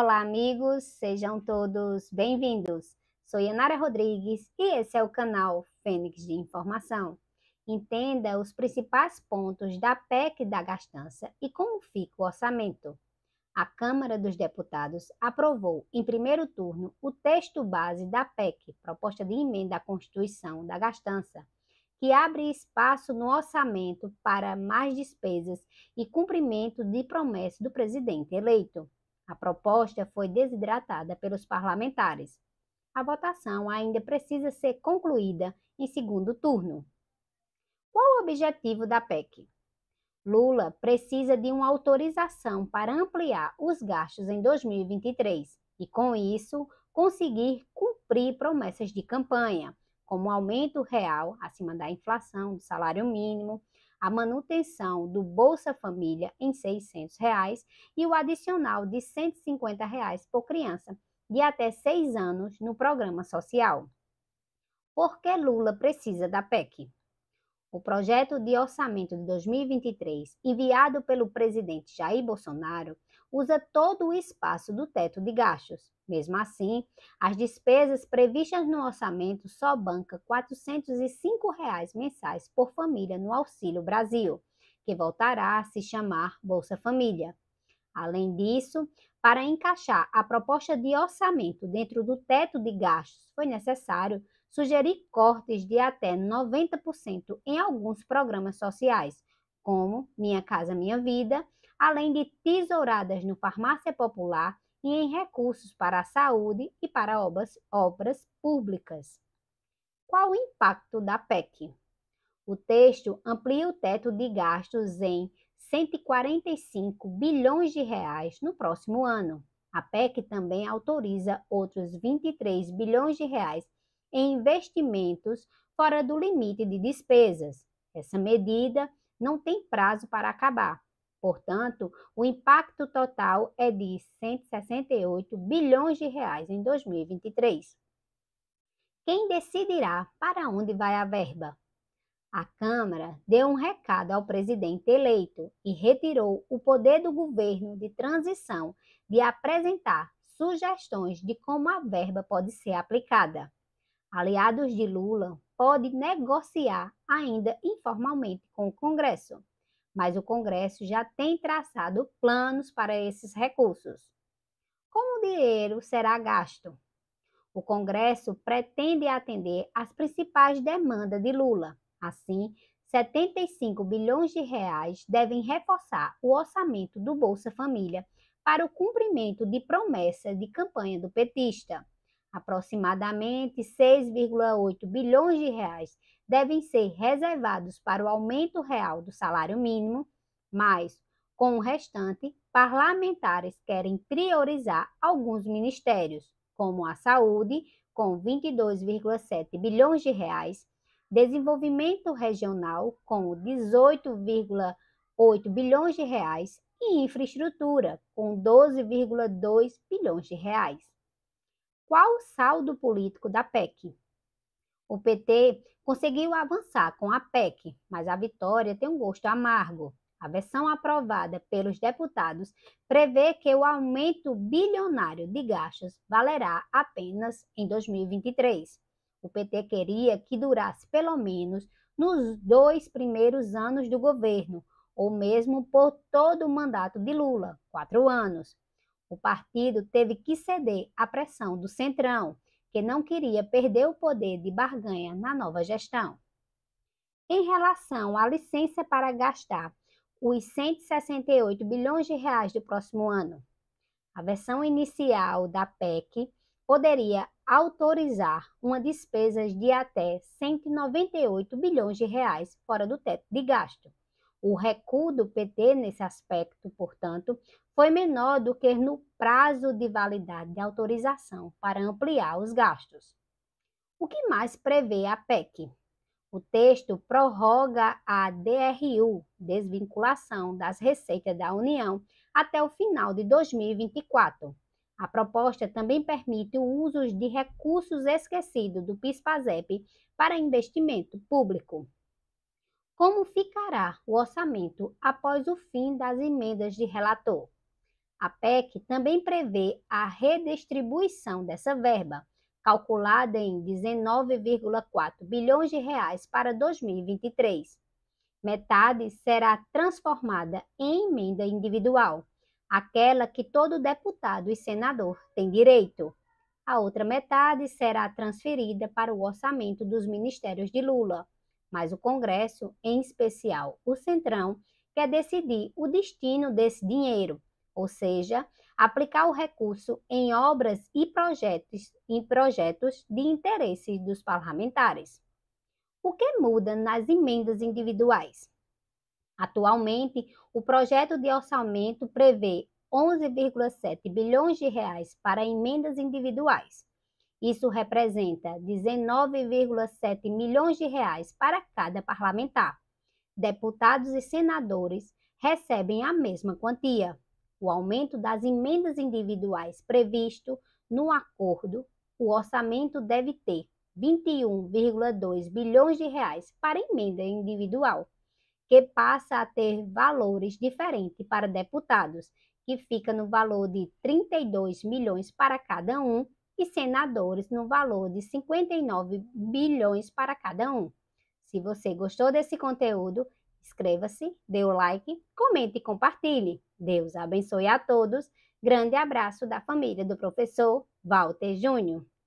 Olá, amigos, sejam todos bem-vindos. Sou Yanara Rodrigues e esse é o canal Fênix de Informação. Entenda os principais pontos da PEC da gastança e como fica o orçamento. A Câmara dos Deputados aprovou em primeiro turno o texto base da PEC, proposta de emenda à Constituição da gastança, que abre espaço no orçamento para mais despesas e cumprimento de promessa do presidente eleito. A proposta foi desidratada pelos parlamentares. A votação ainda precisa ser concluída em segundo turno. Qual o objetivo da PEC? Lula precisa de uma autorização para ampliar os gastos em 2023 e, com isso, conseguir cumprir promessas de campanha, como aumento real acima da inflação, do salário mínimo, a manutenção do Bolsa Família em R$ reais, e o adicional de R$ 150 reais por criança de até seis anos no programa social. Por que Lula precisa da PEC? O projeto de orçamento de 2023, enviado pelo presidente Jair Bolsonaro, usa todo o espaço do teto de gastos. Mesmo assim, as despesas previstas no orçamento só banca R$ 405 reais mensais por família no Auxílio Brasil, que voltará a se chamar Bolsa Família. Além disso, para encaixar a proposta de orçamento dentro do teto de gastos, foi necessário sugerir cortes de até 90% em alguns programas sociais, como Minha Casa Minha Vida, além de tesouradas no Farmácia Popular e em recursos para a saúde e para obras, obras públicas. Qual o impacto da PEC? O texto amplia o teto de gastos em 145 bilhões de reais no próximo ano. A PEC também autoriza outros 23 bilhões de reais em investimentos fora do limite de despesas. Essa medida não tem prazo para acabar. Portanto, o impacto total é de 168 bilhões de reais em 2023. Quem decidirá para onde vai a verba? A Câmara deu um recado ao presidente eleito e retirou o poder do governo de transição de apresentar sugestões de como a verba pode ser aplicada aliados de Lula, pode negociar ainda informalmente com o Congresso, mas o Congresso já tem traçado planos para esses recursos. Como o dinheiro será gasto? O Congresso pretende atender às principais demandas de Lula. Assim, 75 bilhões de reais devem reforçar o orçamento do Bolsa Família para o cumprimento de promessas de campanha do petista aproximadamente 6,8 bilhões de reais, devem ser reservados para o aumento real do salário mínimo, mas, com o restante, parlamentares querem priorizar alguns ministérios, como a saúde, com 22,7 bilhões de reais, desenvolvimento regional, com 18,8 bilhões de reais, e infraestrutura, com 12,2 bilhões de reais. Qual o saldo político da PEC? O PT conseguiu avançar com a PEC, mas a vitória tem um gosto amargo. A versão aprovada pelos deputados prevê que o aumento bilionário de gastos valerá apenas em 2023. O PT queria que durasse pelo menos nos dois primeiros anos do governo, ou mesmo por todo o mandato de Lula, quatro anos. O partido teve que ceder à pressão do Centrão, que não queria perder o poder de barganha na nova gestão. Em relação à licença para gastar os 168 bilhões de reais do próximo ano, a versão inicial da PEC poderia autorizar uma despesa de até 198 bilhões de reais fora do teto de gasto. O recuo do PT nesse aspecto, portanto, foi menor do que no prazo de validade de autorização para ampliar os gastos. O que mais prevê a PEC? O texto prorroga a DRU, desvinculação das receitas da União, até o final de 2024. A proposta também permite o uso de recursos esquecidos do PIS-PASEP para investimento público. Como ficará o orçamento após o fim das emendas de relator? A PEC também prevê a redistribuição dessa verba, calculada em 19,4 bilhões de reais para 2023. Metade será transformada em emenda individual, aquela que todo deputado e senador tem direito. A outra metade será transferida para o orçamento dos ministérios de Lula mas o Congresso, em especial o Centrão, quer decidir o destino desse dinheiro, ou seja, aplicar o recurso em obras e projetos, em projetos de interesse dos parlamentares. O que muda nas emendas individuais? Atualmente, o projeto de orçamento prevê 11,7 bilhões de reais para emendas individuais. Isso representa 19,7 milhões de reais para cada parlamentar. Deputados e senadores recebem a mesma quantia. O aumento das emendas individuais previsto no acordo, o orçamento deve ter 21,2 bilhões de reais para emenda individual, que passa a ter valores diferentes para deputados, que fica no valor de 32 milhões para cada um e senadores no valor de 59 bilhões para cada um. Se você gostou desse conteúdo, inscreva-se, dê o like, comente e compartilhe. Deus abençoe a todos. Grande abraço da família do professor Walter Júnior.